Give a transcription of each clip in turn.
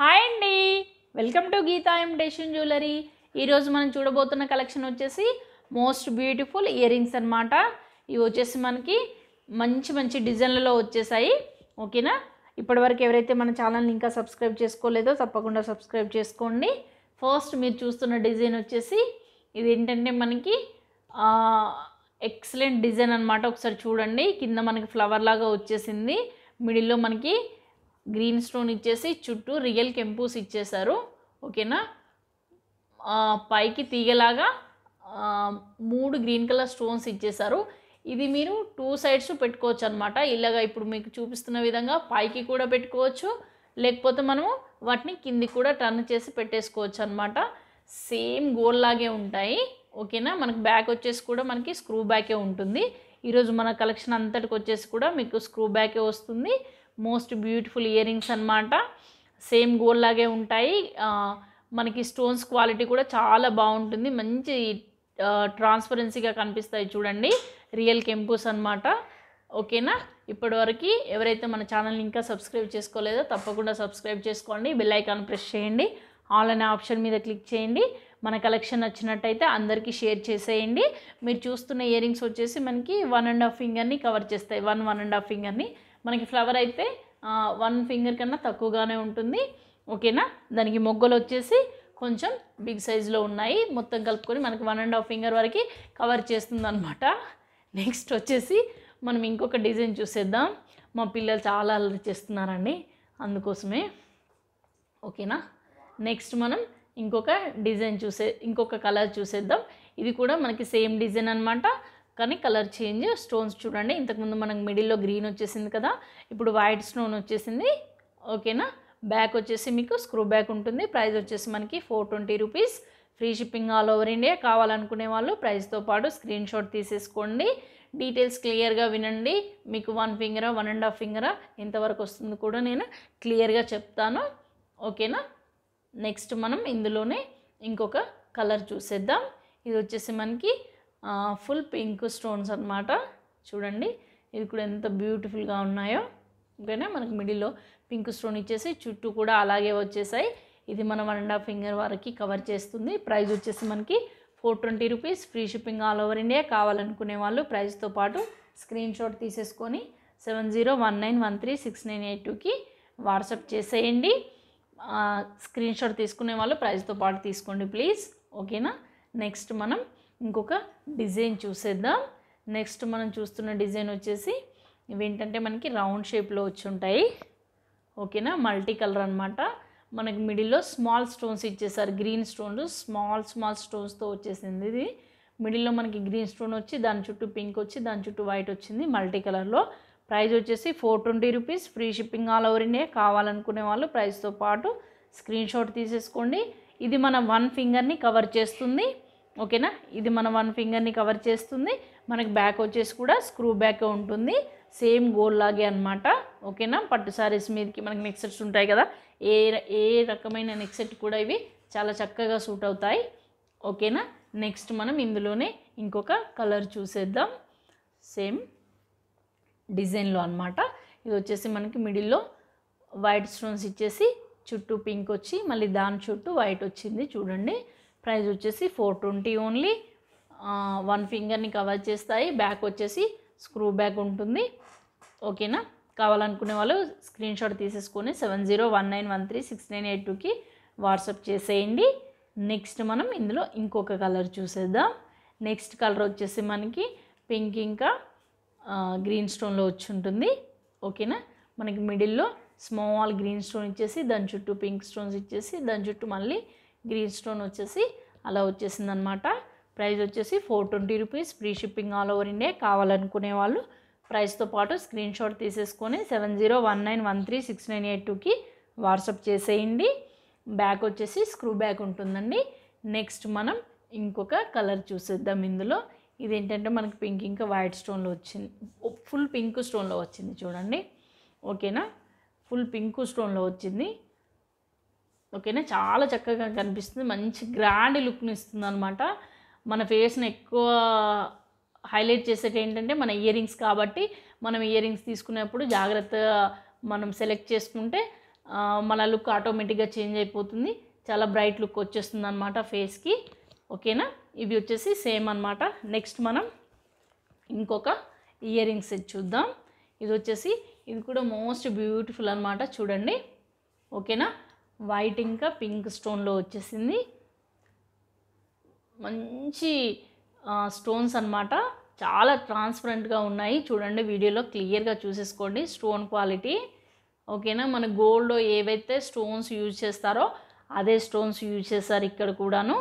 hi అండి welcome to Geetha imitation jewellery ఈరోజు మనం చూడబోతున్న కలెక్షన్ వచ్చేసి మోస్ట్ బ్యూటిఫుల్ ఇయర్ రింగ్స్ అనమాట ఇవి వచ్చేసి మనకి మంచి మంచి డిజైన్లలో వచ్చేసాయి ఓకేనా ఇప్పటివరకు ఎవరైతే మన ఛానల్ని ఇంకా సబ్స్క్రైబ్ చేసుకోలేదో తప్పకుండా సబ్స్క్రైబ్ చేసుకోండి ఫస్ట్ మీరు చూస్తున్న డిజైన్ వచ్చేసి ఇది ఏంటంటే మనకి ఎక్సలెంట్ డిజైన్ అనమాట ఒకసారి చూడండి కింద మనకి ఫ్లవర్ లాగా వచ్చేసింది మిడిల్లో మనకి గ్రీన్ స్టోన్ ఇచ్చేసి చుట్టూ రియల్ కెంపూస్ ఇచ్చేశారు ఓకేనా పైకి తీగలాగా మూడు గ్రీన్ కలర్ స్టోన్స్ ఇచ్చేశారు ఇది మీరు టూ సైడ్స్ పెట్టుకోవచ్చు అనమాట ఇలాగా ఇప్పుడు మీకు చూపిస్తున్న విధంగా పైకి కూడా పెట్టుకోవచ్చు లేకపోతే మనము వాటిని కింది కూడా టర్న్ చేసి పెట్టేసుకోవచ్చు అనమాట సేమ్ గోల్ లాగే ఉంటాయి ఓకేనా మనకు బ్యాక్ వచ్చేసి కూడా మనకి స్క్రూ బ్యాకే ఉంటుంది ఈరోజు మన కలెక్షన్ అంతటికి వచ్చేసి కూడా మీకు స్క్రూ బ్యాకే వస్తుంది మోస్ట్ బ్యూటిఫుల్ ఇయర్ రింగ్స్ అనమాట సేమ్ గోల్ లాగే ఉంటాయి మనకి స్టోన్స్ క్వాలిటీ కూడా చాలా బాగుంటుంది మంచి ట్రాన్స్పరెన్సీగా కనిపిస్తాయి చూడండి రియల్ కెంపూస్ అనమాట ఓకేనా ఇప్పటివరకు ఎవరైతే మన ఛానల్ని ఇంకా సబ్స్క్రైబ్ చేసుకోలేదో తప్పకుండా సబ్స్క్రైబ్ చేసుకోండి బెల్ ఐకాన్ ప్రెస్ చేయండి ఆల్ అనే ఆప్షన్ మీద క్లిక్ చేయండి మన కలెక్షన్ నచ్చినట్టయితే అందరికీ షేర్ చేసేయండి మీరు చూస్తున్న ఇయరింగ్స్ వచ్చేసి మనకి వన్ అండ్ హాఫ్ ఫింగర్ని కవర్ చేస్తాయి వన్ వన్ అండ్ హాఫ్ ఫింగర్ని మనకి ఫ్లవర్ అయితే వన్ ఫింగర్ కన్నా తక్కువగానే ఉంటుంది ఓకేనా దానికి మొగ్గలు వచ్చేసి కొంచెం బిగ్ సైజులో ఉన్నాయి మొత్తం కలుపుకొని మనకి వన్ అండ్ హాఫ్ ఫింగర్ వరకు కవర్ చేస్తుంది అనమాట నెక్స్ట్ వచ్చేసి మనం ఇంకొక డిజైన్ చూసేద్దాం మా పిల్లలు చాలా అల్లరి చేస్తున్నారండి అందుకోసమే ఓకేనా నెక్స్ట్ మనం ఇంకొక డిజైన్ చూసే ఇంకొక కలర్ చూసేద్దాం ఇది కూడా మనకి సేమ్ డిజైన్ అనమాట కానీ కలర్ చేంజ్ స్టోన్స్ చూడండి ఇంతకుముందు మనకు మిడిల్లో గ్రీన్ వచ్చేసింది కదా ఇప్పుడు వైట్ స్టోన్ వచ్చేసింది ఓకేనా బ్యాక్ వచ్చేసి మీకు స్క్రూ బ్యాక్ ఉంటుంది ప్రైస్ వచ్చేసి మనకి four twenty rupees free shipping all over India కావాలనుకునే వాళ్ళు ప్రైస్తో పాటు స్క్రీన్ షాట్ తీసేసుకోండి డీటెయిల్స్ క్లియర్గా వినండి మీకు వన్ ఫింగరా వన్ అండ్ హాఫ్ ఫింగరా ఎంతవరకు వస్తుంది కూడా నేను క్లియర్గా చెప్తాను ఓకేనా నెక్స్ట్ మనం ఇందులోనే ఇంకొక కలర్ చూసేద్దాం ఇది వచ్చేసి మనకి ఫుల్ పింక్ స్టోన్స్ అనమాట చూడండి ఇవి కూడా ఎంత బ్యూటిఫుల్గా ఉన్నాయో ఓకేనా మనకి మిడిల్లో పింక్ స్టోన్ ఇచ్చేసి చుట్టూ కూడా అలాగే వచ్చేసాయి ఇది మనం వన్ అండ్ హాఫ్ ఫింగర్ వరకు కవర్ చేస్తుంది ప్రైస్ వచ్చేసి మనకి four twenty rupees free shipping all over India కావాలనుకునే వాళ్ళు ప్రైస్తో పాటు స్క్రీన్ షాట్ తీసేసుకొని seven zero one nine one three six nine eight టూకి వాట్సాప్ చేసేయండి స్క్రీన్ షాట్ తీసుకునే వాళ్ళు ప్రైస్తో పాటు తీసుకోండి ప్లీజ్ ఓకేనా నెక్స్ట్ మనం ఇంకొక డిజైన్ చూసేద్దాం నెక్స్ట్ మనం చూస్తున్న డిజైన్ వచ్చేసి ఇవేంటంటే మనకి రౌండ్ షేప్లో వచ్చి ఉంటాయి ఓకేనా మల్టీ కలర్ అనమాట మనకి మిడిల్లో స్మాల్ స్టోన్స్ ఇచ్చేసారు గ్రీన్ స్టోన్స్ స్మాల్ స్మాల్ స్టోన్స్తో వచ్చేసింది ఇది మిడిల్లో మనకి గ్రీన్ స్టోన్ వచ్చి దాని చుట్టూ పింక్ వచ్చి దాని చుట్టూ వైట్ వచ్చింది మల్టీ కలర్లో ప్రైజ్ వచ్చేసి four twenty rupees free shipping all over India కావాలనుకునే వాళ్ళు ప్రైస్తో పాటు స్క్రీన్ షాట్ తీసేసుకోండి ఇది మన వన్ ఫింగర్ని కవర్ చేస్తుంది ఓకేనా ఇది మన వన్ ఫింగర్ని కవర్ చేస్తుంది మనకి బ్యాక్ వచ్చేసి కూడా స్క్రూ బ్యాక్ ఉంటుంది సేమ్ గోల్ లాగే అనమాట ఓకేనా పట్టు సారీస్ మీదకి మనకి నెక్సెట్స్ ఉంటాయి కదా ఏ ఏ రకమైన నెక్సెట్ కూడా ఇవి చాలా చక్కగా సూట్ అవుతాయి ఓకేనా నెక్స్ట్ మనం ఇందులోనే ఇంకొక కలర్ చూసేద్దాం సేమ్ డిజైన్లో అనమాట ఇది వచ్చేసి మనకి మిడిల్లో వైట్ స్టోన్స్ ఇచ్చేసి చుట్టూ పింక్ వచ్చి మళ్ళీ దాని చుట్టూ వైట్ వచ్చింది చూడండి ప్రైస్ వచ్చేసి ఫోర్ ట్వంటీ ఓన్లీ వన్ ఫింగర్ని కవర్ చేస్తాయి బ్యాక్ వచ్చేసి స్క్రూ బ్యాక్ ఉంటుంది ఓకేనా కావాలనుకునే వాళ్ళు స్క్రీన్ షాట్ తీసేసుకొని seven zero one nine one three six nine eight టూకి వాట్సాప్ చేసేయండి నెక్స్ట్ మనం ఇందులో ఇంకొక కలర్ చూసేద్దాం నెక్స్ట్ కలర్ వచ్చేసి మనకి పింక్ ఇంకా గ్రీన్ స్టోన్లో వచ్చి ఉంటుంది ఓకేనా మనకి మిడిల్లో స్మాల్ గ్రీన్ స్టోన్ ఇచ్చేసి దాని చుట్టూ పింక్ స్టోన్స్ ఇచ్చేసి దాని చుట్టూ మళ్ళీ గ్రీన్ స్టోన్ వచ్చేసి అలా వచ్చేసిందనమాట ప్రైస్ వచ్చేసి four twenty rupees free shipping all over India కావాలనుకునే వాళ్ళు ప్రైస్తో పాటు స్క్రీన్ షాట్ తీసేసుకొని seven zero one nine one three six nine eight టూకి వాట్సప్ చేసేయండి బ్యాక్ వచ్చేసి స్క్రూ బ్యాక్ ఉంటుందండి నెక్స్ట్ మనం ఇంకొక కలర్ చూసేద్దాం ఇందులో ఇదేంటంటే మనకి పింక్ ఇంకా వైట్ స్టోన్లో వచ్చింది ఫుల్ పింక్ స్టోన్లో వచ్చింది చూడండి ఓకేనా ఫుల్ పింక్ స్టోన్లో వచ్చింది ఓకేనా చాలా చక్కగా కనిపిస్తుంది మంచి గ్రాండ్ లుక్ని ఇస్తుంది అనమాట మన ఫేస్ని ఎక్కువ హైలైట్ చేసేది ఏంటంటే మన ఇయర్ రింగ్స్ కాబట్టి మనం ఇయర్ రింగ్స్ తీసుకునేప్పుడు జాగ్రత్తగా మనం సెలెక్ట్ చేసుకుంటే మన లుక్ ఆటోమేటిక్గా చేంజ్ అయిపోతుంది చాలా బ్రైట్ లుక్ వచ్చేస్తుంది అనమాట ఫేస్కి ఓకేనా ఇవి వచ్చేసి సేమ్ అనమాట నెక్స్ట్ మనం ఇంకొక ఇయర్ రింగ్స్ చూద్దాం ఇది వచ్చేసి ఇది కూడా మోస్ట్ బ్యూటిఫుల్ అనమాట చూడండి ఓకేనా వైట్ ఇంకా పింక్ స్టోన్లో వచ్చేసింది మంచి స్టోన్స్ అనమాట చాలా ట్రాన్స్పరెంట్గా ఉన్నాయి చూడండి వీడియోలో క్లియర్గా చూసేసుకోండి స్టోన్ క్వాలిటీ ఓకేనా మన గోల్డ్లో ఏవైతే స్టోన్స్ యూజ్ చేస్తారో అదే స్టోన్స్ యూజ్ చేస్తారు ఇక్కడ కూడాను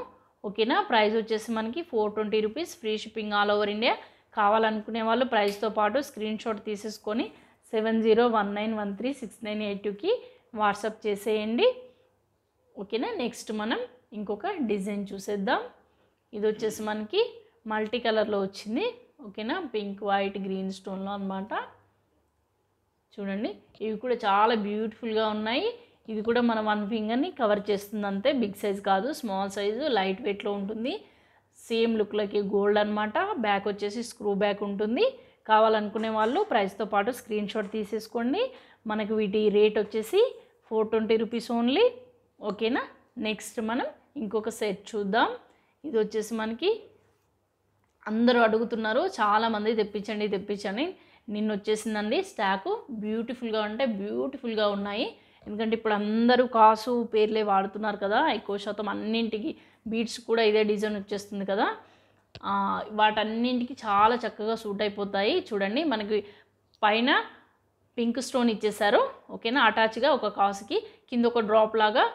ఓకేనా ప్రైస్ వచ్చేసి మనకి four twenty rupees free shipping all over India కావాలనుకునే వాళ్ళు ప్రైస్తో పాటు స్క్రీన్ షాట్ తీసేసుకొని seven zero one nine one three six nine eight టూకి వాట్సాప్ చేసేయండి ఓకేనా నెక్స్ట్ మనం ఇంకొక డిజైన్ చూసేద్దాం ఇది వచ్చేసి మనకి మల్టీ కలర్లో వచ్చింది ఓకేనా పింక్ వైట్ గ్రీన్ స్టోన్లో అనమాట చూడండి ఇవి కూడా చాలా బ్యూటిఫుల్గా ఉన్నాయి ఇది కూడా మన వన్ ఫింగర్ని కవర్ చేస్తుంది అంతే బిగ్ సైజ్ కాదు స్మాల్ సైజు లైట్ వెయిట్లో ఉంటుంది సేమ్ లుక్లకి గోల్డ్ అనమాట బ్యాక్ వచ్చేసి స్క్రూ బ్యాక్ ఉంటుంది కావాలనుకునే వాళ్ళు ప్రైస్తో పాటు స్క్రీన్ షాట్ తీసేసుకోండి మనకు వీటి రేట్ వచ్చేసి ఫోర్ ట్వంటీ రూపీస్ ఓన్లీ ఓకేనా నెక్స్ట్ మనం ఇంకొక సెట్ చూద్దాం ఇది వచ్చేసి మనకి అందరూ అడుగుతున్నారు చాలామంది తెప్పించండి తెప్పించండి నిన్న వచ్చేసిందండి స్టాకు బ్యూటిఫుల్గా ఉంటే బ్యూటిఫుల్గా ఉన్నాయి ఎందుకంటే ఇప్పుడు అందరూ కాసు పేర్లే వాడుతున్నారు కదా ఎక్కువ శాతం అన్నింటికి బీట్స్ కూడా ఇదే డిజైన్ వచ్చేస్తుంది కదా వాటన్నింటికి చాలా చక్కగా సూట్ అయిపోతాయి చూడండి మనకి పైన పింక్ స్టోన్ ఇచ్చేసారు ఓకేనా అటాచ్గా ఒక కాసుకి కింద ఒక డ్రాప్ లాగా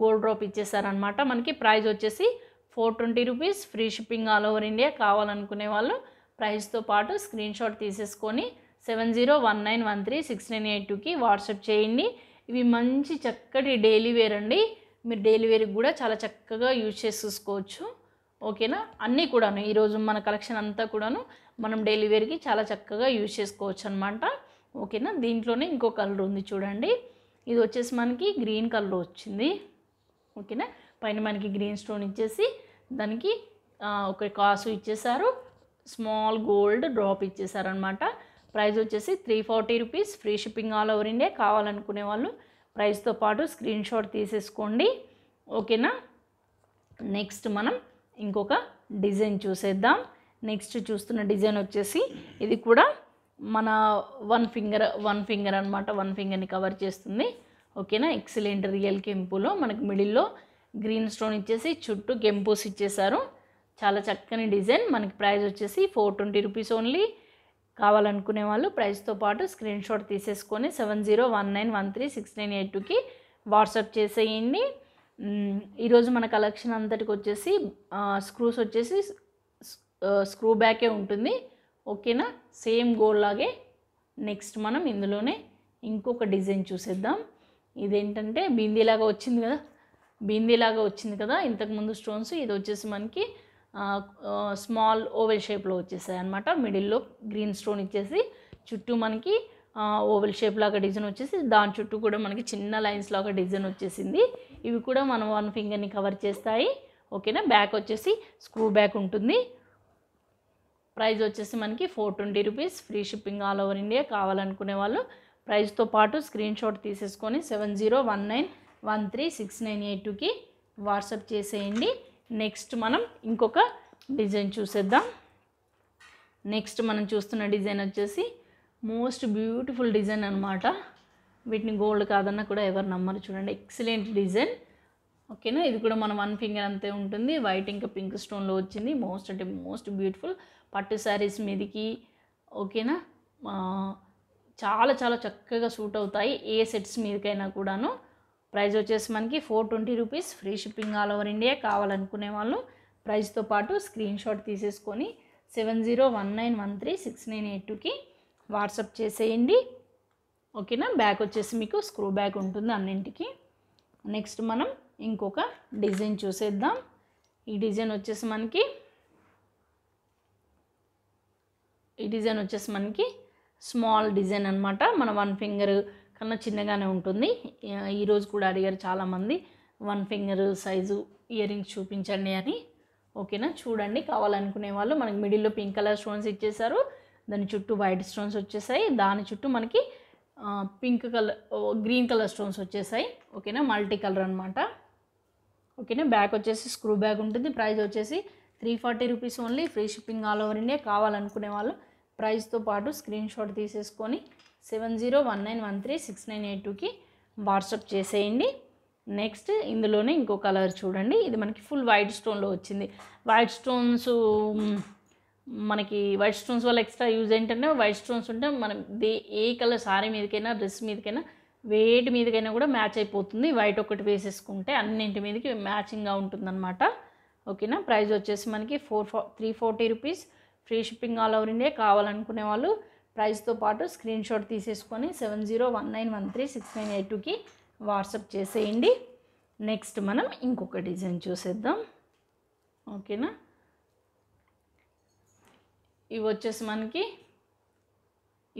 గోల్డ్ డ్రాప్ ఇచ్చేసారనమాట మనకి ప్రైజ్ వచ్చేసి four twenty rupees free shipping all over India కావాలనుకునే వాళ్ళు ప్రైస్తో పాటు స్క్రీన్ షాట్ తీసేసుకొని seven zero one nine one three six nine eight టూకి వాట్సాప్ చేయండి ఇవి మంచి చక్కటి డైలీ వేర్ అండి మీరు డైలీ వేర్కి కూడా చాలా చక్కగా యూజ్ చేసి చూసుకోవచ్చు ఓకేనా అన్నీ కూడాను ఈరోజు మన కలెక్షన్ అంతా కూడాను మనం డైలీ వేర్కి చాలా చక్కగా యూజ్ చేసుకోవచ్చు అనమాట ఓకేనా దీంట్లోనే ఇంకో కలర్ ఉంది చూడండి ఇది వచ్చేసి మనకి గ్రీన్ కలర్ వచ్చింది ఓకేనా పైన మనకి గ్రీన్ స్టోన్ ఇచ్చేసి దానికి ఒక కాసు ఇచ్చేసారు స్మాల్ గోల్డ్ డ్రాప్ ఇచ్చేసారనమాట ప్రైస్ వచ్చేసి three forty rupees free shipping all over India కావాలనుకునే వాళ్ళు ప్రైస్తో పాటు స్క్రీన్ షాట్ తీసేసుకోండి ఓకేనా నెక్స్ట్ మనం ఇంకొక డిజైన్ చూసేద్దాం నెక్స్ట్ చూస్తున్న డిజైన్ వచ్చేసి ఇది కూడా మన వన్ ఫింగర్ వన్ ఫింగర్ అనమాట వన్ ఫింగర్ని కవర్ చేస్తుంది ఓకేనా ఎక్సలెంట్ రియల్ కెంపులో మనకు మిడిల్లో గ్రీన్ స్టోన్ ఇచ్చేసి చుట్టూ కెంపోస్ ఇచ్చేసారు చాలా చక్కని డిజైన్ మనకి ప్రైస్ వచ్చేసి ఫోర్ ట్వంటీ రూపీస్ ఓన్లీ కావాలనుకునే వాళ్ళు ప్రైస్తో పాటు స్క్రీన్ షాట్ తీసేసుకొని seven zero one nine one three six nine eight టూకి వాట్సాప్ చేసేయండి ఈరోజు మన కలెక్షన్ అంతటికి వచ్చేసి స్క్రూస్ వచ్చేసి స్క్రూ బ్యాకే ఉంటుంది ఓకేనా సేమ్ గోల్ లాగే నెక్స్ట్ మనం ఇందులోనే ఇంకొక డిజైన్ చూసేద్దాం ఇదేంటంటే బిందీలాగా వచ్చింది కదా బిందీలాగా వచ్చింది కదా ఇంతకుముందు స్టోన్స్ ఇది వచ్చేసి మనకి స్మాల్ ఓవెల్ షేప్లో వచ్చేసాయి అనమాట మిడిల్లో గ్రీన్ స్టోన్ ఇచ్చేసి చుట్టూ మనకి ఓవెల్ షేప్ లాగా డిజైన్ వచ్చేసి దాని చుట్టూ కూడా మనకి చిన్న లైన్స్ లాగా డిజైన్ వచ్చేసింది ఇవి కూడా మనం వన్ ఫింగర్ని కవర్ చేస్తాయి ఓకేనా బ్యాక్ వచ్చేసి స్క్రూ బ్యాక్ ఉంటుంది ప్రైస్ వచ్చేసి మనకి four twenty rupees free shipping all over India కావాలనుకునే వాళ్ళు ప్రైస్తో పాటు స్క్రీన్ షాట్ తీసేసుకొని seven zero one nine one three six nine eight టూకి వాట్సాప్ చేసేయండి నెక్స్ట్ మనం ఇంకొక డిజైన్ చూసేద్దాం నెక్స్ట్ మనం చూస్తున్న డిజైన్ వచ్చేసి మోస్ట్ బ్యూటిఫుల్ డిజైన్ అనమాట వీటిని గోల్డ్ కాదన్నా కూడా ఎవరు నమ్మరు చూడండి ఎక్సలెంట్ డిజైన్ ఓకేనా ఇది కూడా మన వన్ ఫింగర్ అంతే ఉంటుంది వైట్ ఇంకా పింక్ స్టోన్లో వచ్చింది మోస్ట్ అంటే మోస్ట్ బ్యూటిఫుల్ పట్టు శారీస్ మీదికి ఓకేనా చాలా చాలా చక్కగా సూట్ అవుతాయి ఏ సెట్స్ మీదకైనా కూడాను ప్రైస్ వచ్చేసి మనకి four twenty rupees free shipping all over India కావాలనుకునే వాళ్ళు ప్రైస్తో పాటు స్క్రీన్ షాట్ తీసేసుకొని seven zero one nine one three six nine eight టూకి వాట్సప్ చేసేయండి ఓకేనా బ్యాగ్ వచ్చేసి మీకు స్క్రూ బ్యాగ్ ఉంటుంది అన్నింటికి నెక్స్ట్ మనం ఇంకొక డిజైన్ చూసేద్దాం ఈ డిజైన్ వచ్చేసి మనకి ఈ డిజైన్ వచ్చేసి మనకి స్మాల్ డిజైన్ అనమాట మన వన్ ఫింగర్ కన్నా చిన్నగానే ఉంటుంది ఈరోజు కూడా అడిగారు చాలామంది one finger size earrings చూపించండి అని ఓకేనా చూడండి కావాలనుకునే వాళ్ళు మనకి మిడిల్లో పింక్ కలర్ స్టోన్స్ ఇచ్చేసారు దాని చుట్టూ వైట్ స్టోన్స్ వచ్చేసాయి దాని చుట్టూ మనకి pink colour green colour stones వచ్చేసాయి ఓకేనా మల్టీ కలర్ అనమాట ఓకేనా బ్యాగ్ వచ్చేసి స్క్రూ బ్యాగ్ ఉంటుంది ప్రైస్ వచ్చేసి three forty rupees only free shipping all over India కావాలనుకునే వాళ్ళు ప్రైస్తో పాటు స్క్రీన్ షాట్ తీసేసుకొని seven zero one nine one three six nine eight టూకి వాట్సాప్ చేసేయండి నెక్స్ట్ ఇందులోనే ఇంకో కలర్ చూడండి ఇది మనకి ఫుల్ వైట్ స్టోన్లో వచ్చింది వైట్ స్టోన్స్ మనకి వైట్ స్టోన్స్ వల్ల ఎక్స్ట్రా యూజ్ ఏంటంటే వైట్ స్టోన్స్ ఉంటే మనం దే ఏ కలర్ సారీ మీదకైనా డ్రెస్ మీదకైనా వెయిట్ మీదకైనా కూడా మ్యాచ్ అయిపోతుంది వైట్ ఒకటి వేసేసుకుంటే అన్నింటి మీదకి మ్యాచింగ్గా ఉంటుందన్నమాట ఓకేనా ప్రైస్ వచ్చేసి మనకి four four three forty rupees free shipping all over India కావాలనుకునే వాళ్ళు ప్రైస్తో పాటు స్క్రీన్ షాట్ తీసేసుకొని seven zero one nine one three six nine eight టూకి వాట్సప్ చేసేయండి నెక్స్ట్ మనం ఇంకొక డిజైన్ చూసేద్దాం ఓకేనా ఇవి వచ్చేసి మనకి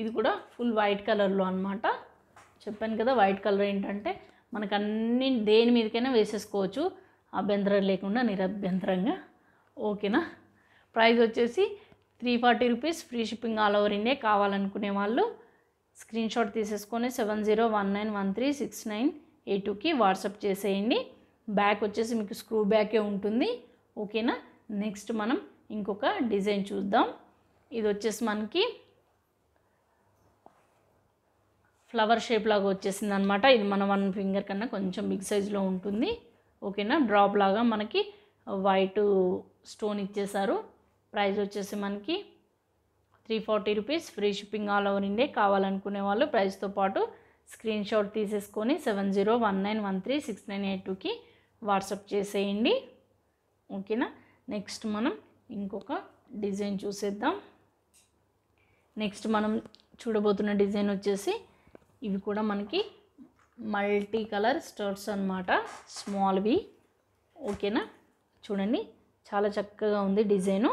ఇది కూడా ఫుల్ వైట్ కలర్లో అనమాట చెప్పాను కదా వైట్ కలర్ ఏంటంటే మనకు అన్ని దేని మీదకైనా వేసేసుకోవచ్చు అభ్యంతరం లేకుండా నిరభ్యంతరంగా ఓకేనా ప్రైస్ వచ్చేసి three forty rupees free shipping all over India కావాలనుకునే వాళ్ళు స్క్రీన్ షాట్ తీసేసుకొని seven zero one nine one three six nine eight టూకి వాట్సాప్ చేసేయండి బ్యాక్ వచ్చేసి మీకు స్క్రూ బ్యాకే ఉంటుంది ఓకేనా నెక్స్ట్ మనం ఇంకొక డిజైన్ చూద్దాం ఇది వచ్చేసి మనకి ఫ్లవర్ షేప్ లాగా వచ్చేసింది అనమాట ఇది మన వన్ ఫింగర్ కన్నా కొంచెం బిగ్ సైజులో ఉంటుంది ఓకేనా డ్రాప్ లాగా మనకి వైట్ స్టోన్ ఇచ్చేసారు ప్రైస్ వచ్చేసి మనకి three forty rupees free shipping all over India కావాలనుకునే వాళ్ళు ప్రైస్తో పాటు స్క్రీన్ షాట్ తీసేసుకొని seven zero one nine one three six nine eight టూకి వాట్సప్ చేసేయండి ఓకేనా నెక్స్ట్ మనం ఇంకొక డిజైన్ చూసేద్దాం నెక్స్ట్ మనం చూడబోతున్న డిజైన్ వచ్చేసి ఇవి కూడా మనకి మల్టీ కలర్ స్టర్ట్స్ అనమాట స్మాల్వి ఓకేనా చూడండి చాలా చక్కగా ఉంది డిజైను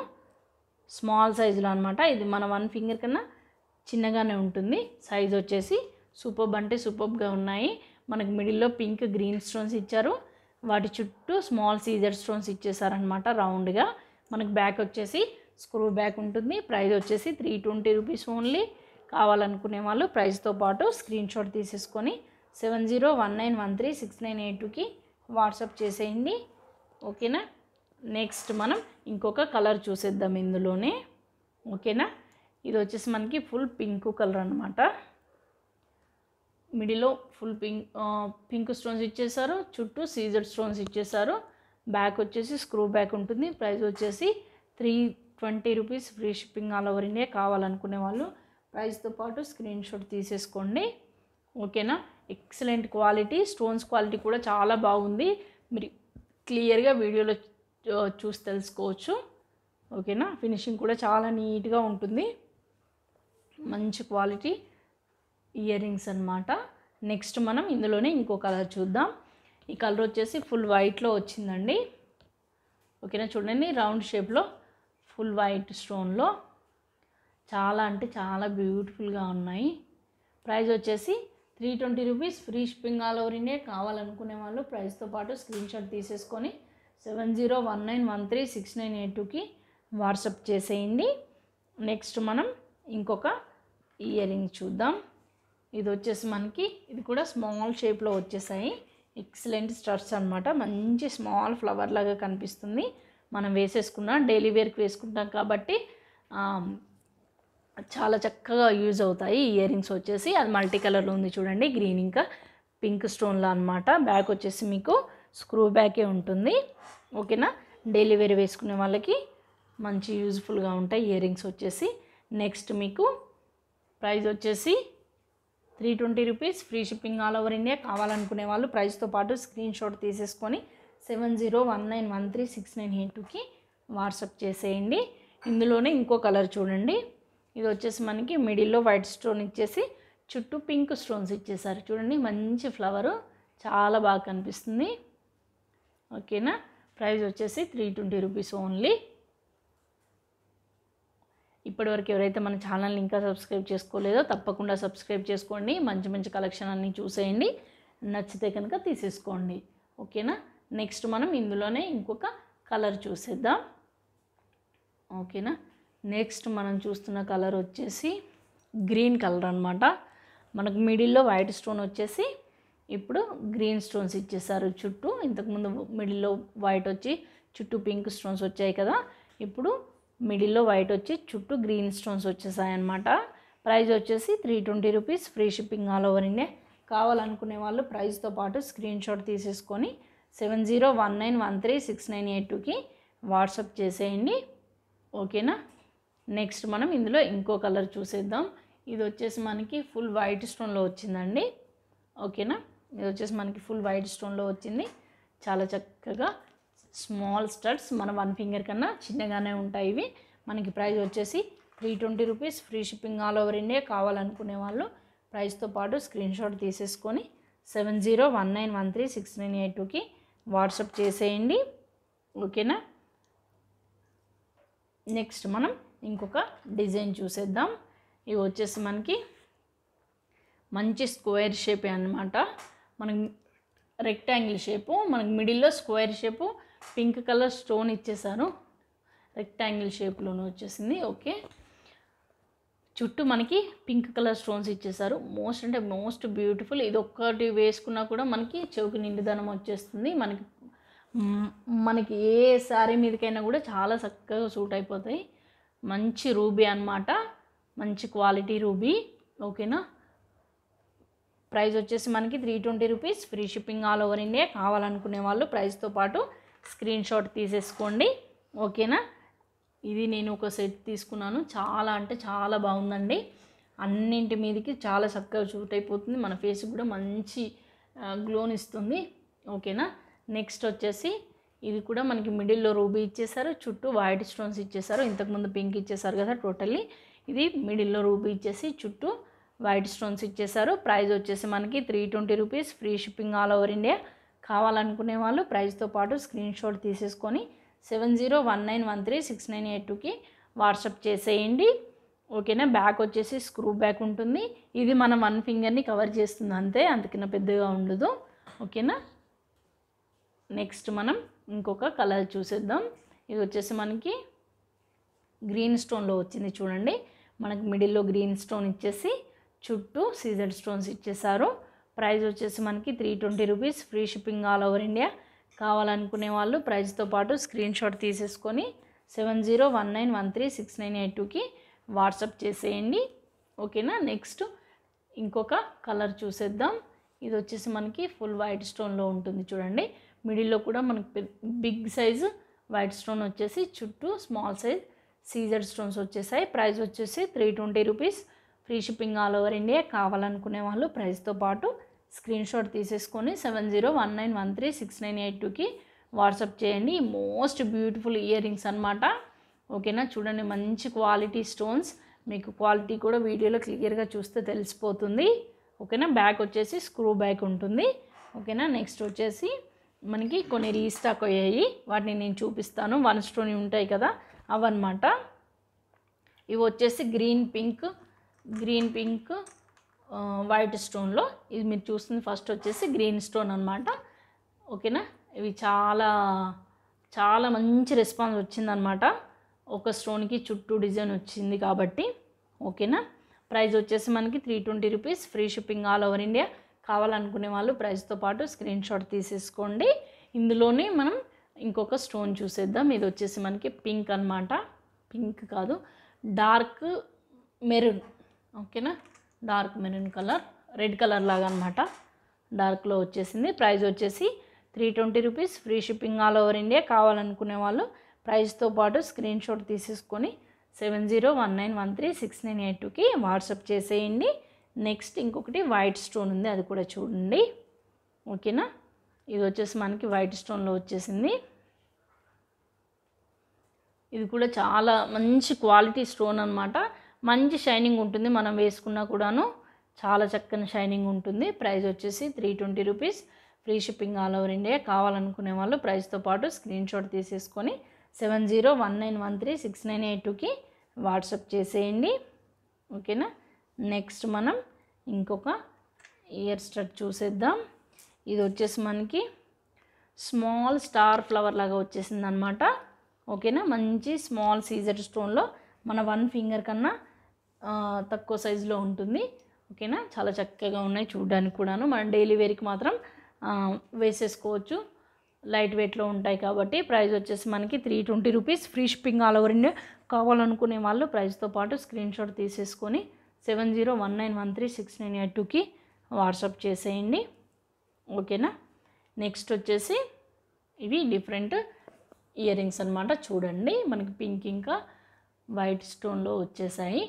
స్మాల్ సైజులో అనమాట ఇది మన వన్ ఫింగర్ కన్నా చిన్నగానే ఉంటుంది సైజ్ వచ్చేసి సూపర్బ్ అంటే సూపర్బ్గా ఉన్నాయి మనకు మిడిల్లో పింక్ గ్రీన్ స్టోన్స్ ఇచ్చారు వాటి చుట్టూ స్మాల్ సీజర్ స్టోన్స్ ఇచ్చేసారనమాట రౌండ్గా మనకు బ్యాక్ వచ్చేసి స్క్రూ బ్యాక్ ఉంటుంది ప్రైస్ వచ్చేసి త్రీ ట్వంటీ రూపీస్ ఓన్లీ కావాలనుకునే వాళ్ళు ప్రైస్తో పాటు స్క్రీన్ షాట్ తీసేసుకొని seven zero one nine one three six nine eight టూకి వాట్సాప్ చేసేయండి ఓకేనా నెక్స్ట్ మనం ఇంకొక కలర్ చూసేద్దాం ఇందులోనే ఓకేనా ఇది వచ్చేసి మనకి ఫుల్ పింక్ కలర్ అనమాట మిడిలో ఫుల్ పింక్ పింక్ స్టోన్స్ ఇచ్చేసారు చుట్టూ సీజర్ స్టోన్స్ ఇచ్చేసారు బ్యాక్ వచ్చేసి స్క్రూ బ్యాక్ ఉంటుంది ప్రైస్ వచ్చేసి three twenty rupees free shipping all over India కావాలనుకునే వాళ్ళు ప్రైస్తో పాటు స్క్రీన్ షాట్ తీసేసుకోండి ఓకేనా ఎక్సలెంట్ క్వాలిటీ స్టోన్స్ క్వాలిటీ కూడా చాలా బాగుంది మీరు క్లియర్గా వీడియోలో చూసి తెలుసుకోవచ్చు ఓకేనా ఫినిషింగ్ కూడా చాలా నీట్గా ఉంటుంది మంచి క్వాలిటీ ఇయర్ రింగ్స్ అనమాట నెక్స్ట్ మనం ఇందులోనే ఇంకో కలర్ చూద్దాం ఈ కలర్ వచ్చేసి ఫుల్ వైట్లో వచ్చిందండి ఓకేనా చూడండి రౌండ్ షేప్లో ఫుల్ వైట్ స్టోన్లో చాలా అంటే చాలా బ్యూటిఫుల్గా ఉన్నాయి ప్రైస్ వచ్చేసి three twenty rupees free shipping all over India కావాలనుకునే వాళ్ళు ప్రైస్తో పాటు స్క్రీన్ షాట్ తీసేసుకొని seven zero one nine one three six nine eight టూకి వాట్సప్ చేసేయండి నెక్స్ట్ మనం ఇంకొక ఇయర్ రింగ్ చూద్దాం ఇది వచ్చేసి మనకి ఇది కూడా స్మాల్ షేప్లో వచ్చేసాయి ఎక్సలెంట్ స్టర్స్ అనమాట మంచి స్మాల్ ఫ్లవర్ లాగా కనిపిస్తుంది మనం వేసేసుకున్నాం డైలీ వేర్కి వేసుకుంటాం కాబట్టి చాలా చక్కగా యూజ్ అవుతాయి ఇయర్ రింగ్స్ వచ్చేసి అది మల్టీ కలర్లో ఉంది చూడండి గ్రీన్ ఇంకా పింక్ స్టోన్లో అనమాట బ్యాక్ వచ్చేసి మీకు స్క్రూ బ్యాకే ఉంటుంది ఓకేనా డైలీ వేర్ వేసుకునే వాళ్ళకి మంచి యూజ్ఫుల్గా ఉంటాయి ఇయర్ రింగ్స్ వచ్చేసి నెక్స్ట్ మీకు ప్రైస్ వచ్చేసి three twenty rupees free shipping all over India కావాలనుకునే వాళ్ళు ప్రైస్తో పాటు స్క్రీన్ షాట్ తీసేసుకొని seven zero one nine one three six nine eight టూకి వాట్సప్ చేసేయండి ఇందులోనే ఇంకో కలర్ చూడండి ఇది వచ్చేసి మనకి మిడిల్లో వైట్ స్టోన్ ఇచ్చేసి చుట్టూ పింక్ స్టోన్స్ ఇచ్చేసారు చూడండి మంచి ఫ్లవరు చాలా బాగా కనిపిస్తుంది ఓకేనా ప్రైస్ వచ్చేసి త్రీ ట్వంటీ రూపీస్ ఓన్లీ ఇప్పటివరకు ఎవరైతే మన ఛానల్ని ఇంకా సబ్స్క్రైబ్ చేసుకోలేదో తప్పకుండా సబ్స్క్రైబ్ చేసుకోండి మంచి మంచి కలెక్షన్ అన్నీ చూసేయండి నచ్చితే కనుక తీసేసుకోండి ఓకేనా నెక్స్ట్ మనం ఇందులోనే ఇంకొక కలర్ చూసేద్దాం ఓకేనా నెక్స్ట్ మనం చూస్తున్న కలర్ వచ్చేసి గ్రీన్ కలర్ అనమాట మనకు మిడిల్లో వైట్ స్టోన్ వచ్చేసి ఇప్పుడు గ్రీన్ స్టోన్స్ ఇచ్చేసారు చుట్టూ ఇంతకుముందు మిడిల్లో వైట్ వచ్చి చుట్టూ పింక్ స్టోన్స్ వచ్చాయి కదా ఇప్పుడు మిడిల్లో వైట్ వచ్చి చుట్టూ గ్రీన్ స్టోన్స్ వచ్చేసాయి అనమాట ప్రైజ్ వచ్చేసి three twenty rupees free shipping all over India కావాలనుకునే వాళ్ళు ప్రైస్తో పాటు స్క్రీన్ షాట్ తీసేసుకొని seven zero one nine one three six nine eight టూకి వాట్సాప్ చేసేయండి ఓకేనా నెక్స్ట్ మనం ఇందులో ఇంకో కలర్ చూసేద్దాం ఇది వచ్చేసి మనకి ఫుల్ వైట్ స్టోన్లో వచ్చిందండి ఓకేనా ఇది వచ్చేసి మనకి ఫుల్ వైట్ స్టోన్లో వచ్చింది చాలా చక్కగా స్మాల్ స్టడ్స్ మన వన్ ఫింగర్ కన్నా చిన్నగానే ఉంటాయి ఇవి మనకి ప్రైస్ వచ్చేసి three twenty rupees free shipping all over India కావాలనుకునే వాళ్ళు ప్రైస్తో పాటు స్క్రీన్ షాట్ తీసేసుకొని seven zero one nine one three six nine eight టూకి వాట్సప్ చేసేయండి ఓకేనా నెక్స్ట్ మనం ఇంకొక డిజైన్ చూసేద్దాం ఇవి వచ్చేసి మనకి మంచి స్క్వేర్ షేప్ అనమాట మనం రెక్టాంగిల్ షేపు మనకి మిడిల్లో square shape pink colour stone ఇచ్చేసారు రెక్టాంగిల్ షేప్లోనే వచ్చేసింది ఓకే చుట్టూ మనకి పింక్ కలర్ స్టోన్స్ ఇచ్చేసారు మోస్ట్ అంటే మోస్ట్ బ్యూటిఫుల్ ఇది ఒక్కటి వేసుకున్నా కూడా మనకి చెవుకు నిండుదనం వచ్చేస్తుంది మనకి మనకి ఏ శారీ మీదకైనా కూడా చాలా చక్కగా సూట్ అయిపోతాయి మంచి రూబీ అనమాట మంచి క్వాలిటీ రూబీ ఓకేనా ప్రైస్ వచ్చేసి మనకి three twenty rupees free shipping all over India కావాలనుకునే వాళ్ళు ప్రైస్తో పాటు స్క్రీన్ షాట్ తీసేసుకోండి ఓకేనా ఇది నేను ఒక సెట్ తీసుకున్నాను చాలా అంటే చాలా బాగుందండి అన్నింటి మీదకి చాలా చక్కగా షూట్ అయిపోతుంది మన ఫేస్ కూడా మంచి గ్లోన్ ఇస్తుంది ఓకేనా నెక్స్ట్ వచ్చేసి ఇది కూడా మనకి మిడిల్లో రూబీ ఇచ్చేసారు చుట్టూ వైట్ స్టోన్స్ ఇచ్చేసారు ఇంతకుముందు పింక్ ఇచ్చేసారు కదా టోటల్లీ ఇది మిడిల్లో రూబీ ఇచ్చేసి చుట్టూ వైట్ స్టోన్స్ ఇచ్చేసారు ప్రైజ్ వచ్చేసి మనకి three twenty rupees free shipping all over India కావాలనుకునే వాళ్ళు ప్రైస్తో పాటు స్క్రీన్ షాట్ తీసేసుకొని seven zero one nine one three six nine eight టూకి వాట్సప్ చేసేయండి ఓకేనా బ్యాక్ వచ్చేసి స్క్రూ బ్యాక్ ఉంటుంది ఇది మన వన్ ఫింగర్ని కవర్ చేస్తుంది అంతే అందుకన పెద్దగా ఉండదు ఓకేనా నెక్స్ట్ మనం ఇంకొక కలర్ చూసేద్దాం ఇది వచ్చేసి మనకి గ్రీన్ స్టోన్లో వచ్చింది చూడండి మనకి మిడిల్లో గ్రీన్ స్టోన్ ఇచ్చేసి చుట్టూ సీజర్డ్ స్టోన్స్ ఇచ్చేసారు ప్రైజ్ వచ్చేసి మనకి three twenty rupees free shipping all over India కావాలనుకునే వాళ్ళు ప్రైస్తో పాటు స్క్రీన్ షాట్ తీసేసుకొని seven zero one nine one three six nine eight టూకి వాట్సప్ చేసేయండి ఓకేనా నెక్స్ట్ ఇంకొక కలర్ చూసేద్దాం ఇది వచ్చేసి మనకి ఫుల్ వైట్ స్టోన్లో ఉంటుంది చూడండి మిడిల్లో కూడా మనకి బిగ్ సైజు వైట్ స్టోన్ వచ్చేసి చుట్టూ స్మాల్ సైజ్ సీజర్ స్టోన్స్ వచ్చేసాయి ప్రైస్ వచ్చేసి three twenty rupees free shipping all over India కావాలనుకునే వాళ్ళు ప్రైస్తో పాటు స్క్రీన్ షాట్ తీసేసుకొని seven zero one nine one three six nine eight టూకి వాట్సాప్ చేయండి మోస్ట్ బ్యూటిఫుల్ ఇయర్ రింగ్స్ అనమాట ఓకేనా చూడండి మంచి క్వాలిటీ స్టోన్స్ మీకు క్వాలిటీ కూడా వీడియోలో క్లియర్గా చూస్తే తెలిసిపోతుంది ఓకేనా బ్యాక్ వచ్చేసి స్క్రూ బ్యాక్ ఉంటుంది ఓకేనా నెక్స్ట్ వచ్చేసి మనకి కొన్ని రీస్టాక్ అయ్యాయి వాటిని నేను చూపిస్తాను వన్ స్టోన్ ఉంటాయి కదా అవన్నమాట ఇవి వచ్చేసి green pink green pink white స్టోన్లో ఇది మీరు చూస్తుంది ఫస్ట్ వచ్చేసి గ్రీన్ స్టోన్ అనమాట ఓకేనా ఇవి చాలా చాలా మంచి రెస్పాన్స్ వచ్చిందనమాట ఒక స్టోన్కి చుట్టూ డిజైన్ వచ్చింది కాబట్టి ఓకేనా ప్రైస్ వచ్చేసి మనకి three twenty rupees free shipping all over India కావాలనుకునే వాళ్ళు ప్రైస్తో పాటు స్క్రీన్ షాట్ తీసేసుకోండి ఇందులోనే మనం ఇంకొక స్టోన్ చూసేద్దాం ఇది వచ్చేసి మనకి పింక్ అనమాట పింక్ కాదు డార్క్ మెరూన్ ఓకేనా dark maroon colour red colour లాగా అనమాట డార్క్లో వచ్చేసింది ప్రైస్ వచ్చేసి three twenty rupees free shipping all over India కావాలనుకునే వాళ్ళు ప్రైస్తో పాటు స్క్రీన్ షాట్ తీసేసుకొని seven zero one nine one three six nine eight టూకి వాట్సాప్ చేసేయండి నెక్స్ట్ ఇంకొకటి వైట్ స్టోన్ ఉంది అది కూడా చూడండి ఓకేనా ఇది వచ్చేసి మనకి వైట్ స్టోన్లో వచ్చేసింది ఇది కూడా చాలా మంచి క్వాలిటీ స్టోన్ అనమాట మంచి షైనింగ్ ఉంటుంది మనం వేసుకున్నా కూడాను చాలా చక్కని షైనింగ్ ఉంటుంది ప్రైస్ వచ్చేసి three twenty rupees free shipping all over India కావాలనుకునే వాళ్ళు ప్రైస్తో పాటు స్క్రీన్ షాట్ తీసేసుకొని seven zero one nine one three six nine eight టూకి వాట్సప్ చేసేయండి ఓకేనా నెక్స్ట్ మనం ఇంకొక ఇయర్ స్టార్ట్ చూసేద్దాం ఇది వచ్చేసి మనకి స్మాల్ స్టార్ ఫ్లవర్ లాగా వచ్చేసింది అనమాట ఓకేనా మంచి స్మాల్ సీజర్ స్టోన్లో మన వన్ ఫింగర్ కన్నా తక్కువ సైజులో ఉంటుంది ఓకేనా చాలా చక్కగా ఉన్నాయి చూడడానికి కూడాను మనం డైలీ వేర్కి మాత్రం వేసేసుకోవచ్చు లైట్ వెయిట్లో ఉంటాయి కాబట్టి ప్రైస్ వచ్చేసి మనకి three twenty rupees free shipping all over India కావాలనుకునే వాళ్ళు ప్రైస్తో పాటు స్క్రీన్ షాట్ తీసేసుకొని seven zero one nine one three six nine eight టూకి వాట్సాప్ చేసేయండి ఓకేనా నెక్స్ట్ వచ్చేసి ఇవి డిఫరెంట్ ఇయర్ రింగ్స్ అనమాట చూడండి మనకి పింక్ ఇంకా వైట్ స్టోన్లో వచ్చేసాయి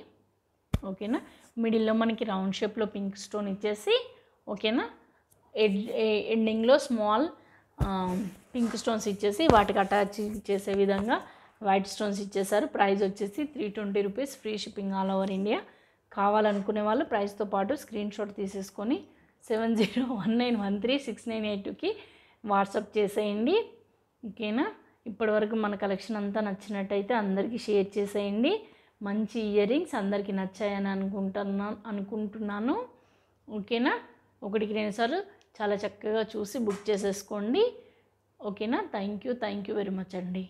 ఓకేనా మిడిల్లో మనకి రౌండ్ షేప్లో పింక్ స్టోన్ ఇచ్చేసి ఓకేనా ఎడ్ ఎండింగ్లో స్మాల్ పింక్ స్టోన్స్ ఇచ్చేసి వాటికి అటాచ్ చేసే విధంగా వైట్ స్టోన్స్ ఇచ్చేసారు ప్రైస్ వచ్చేసి three twenty rupees free shipping all over India కావాలనుకునే వాళ్ళు ప్రైస్తో పాటు స్క్రీన్ షాట్ తీసేసుకొని seven zero one nine one three six nine eight టూకి వాట్సాప్ చేసేయండి ఓకేనా ఇప్పటివరకు మన కలెక్షన్ అంతా నచ్చినట్టయితే అందరికీ షేర్ చేసేయండి మంచి ఇయర్ రింగ్స్ అందరికీ నచ్చాయని అనుకుంటున్నాను అనుకుంటున్నాను ఓకేనా ఒకటికి సార్లు చాలా చక్కగా చూసి బుక్ చేసేసుకోండి ఓకేనా thank you thank you very much అండి